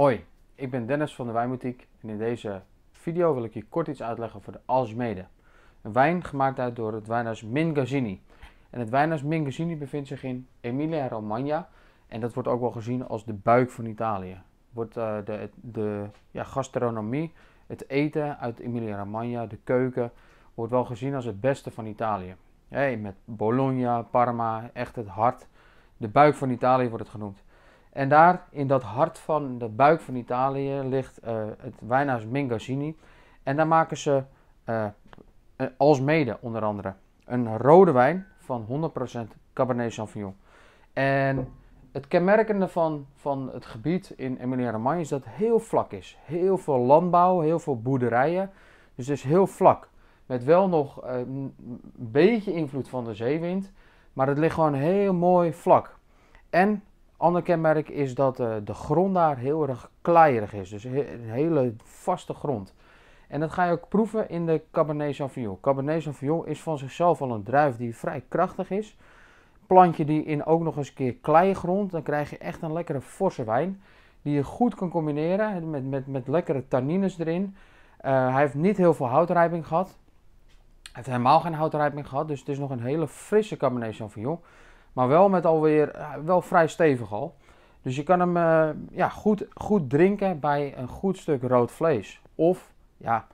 Hoi, ik ben Dennis van de Wijnboutique en in deze video wil ik je kort iets uitleggen voor de Alsmede. Een wijn gemaakt uit door het wijnhuis Mingazzini. En het wijnhuis Mingazzini bevindt zich in Emilia-Romagna en dat wordt ook wel gezien als de buik van Italië. Wordt eh, de, de ja, gastronomie, het eten uit Emilia-Romagna, de keuken, wordt wel gezien als het beste van Italië. Hey, met Bologna, Parma, echt het hart. De buik van Italië wordt het genoemd. En daar in dat hart van, de buik van Italië, ligt eh, het wijnhuis Mingazzini. En daar maken ze eh, eh, als mede onder andere een rode wijn van 100% Cabernet Sauvignon. En het kenmerkende van, van het gebied in Emilia-Romagna is dat het heel vlak is. Heel veel landbouw, heel veel boerderijen. Dus het is heel vlak. Met wel nog een beetje invloed van de zeewind. Maar het ligt gewoon heel mooi vlak. En Ander kenmerk is dat eh, de grond daar heel erg kleierig is. Dus een hele vaste grond. En dat ga je ook proeven in de Cabernet Sauvignon. Cabernet Sauvignon is van zichzelf al een druif die vrij krachtig is. Plant je die in ook nog eens een keer kleigrond, dan krijg je echt een lekkere forse wijn. Die je goed kan combineren met, met, met lekkere tannines erin. Eh, hij heeft niet heel veel houtrijping gehad. Hij heeft helemaal geen houtrijping gehad. Dus het is nog een hele frisse Cabernet Sauvignon. Maar wel met alweer, eh, wel vrij stevig al. Dus je kan hem eh, ja, goed, goed drinken bij een goed stuk rood vlees. Of, ja,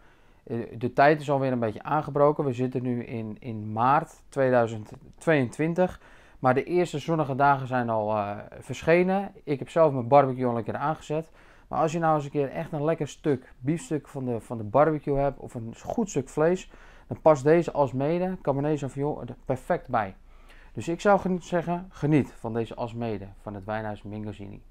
eh, de tijd is alweer een beetje aangebroken. We zitten nu in, in maart 2022. Maar de eerste zonnige dagen zijn al verschenen. Ik heb zelf mijn barbecue al een keer aangezet. Maar als je nou eens een keer echt een lekker stuk biefstuk van de, van de barbecue hebt. Of een goed stuk vlees. Dan past deze als mede Cabernet Sauvignon er perfect bij. Dus ik zou zeggen, geniet van deze asmede van het wijnhuis Mingosini.